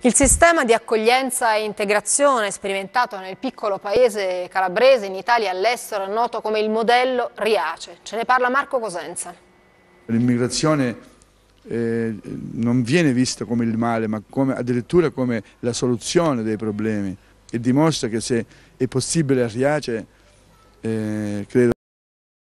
Il sistema di accoglienza e integrazione sperimentato nel piccolo paese calabrese, in Italia e all'estero, è noto come il modello Riace. Ce ne parla Marco Cosenza. L'immigrazione eh, non viene vista come il male, ma come, addirittura come la soluzione dei problemi e dimostra che se è possibile a Riace, eh, credo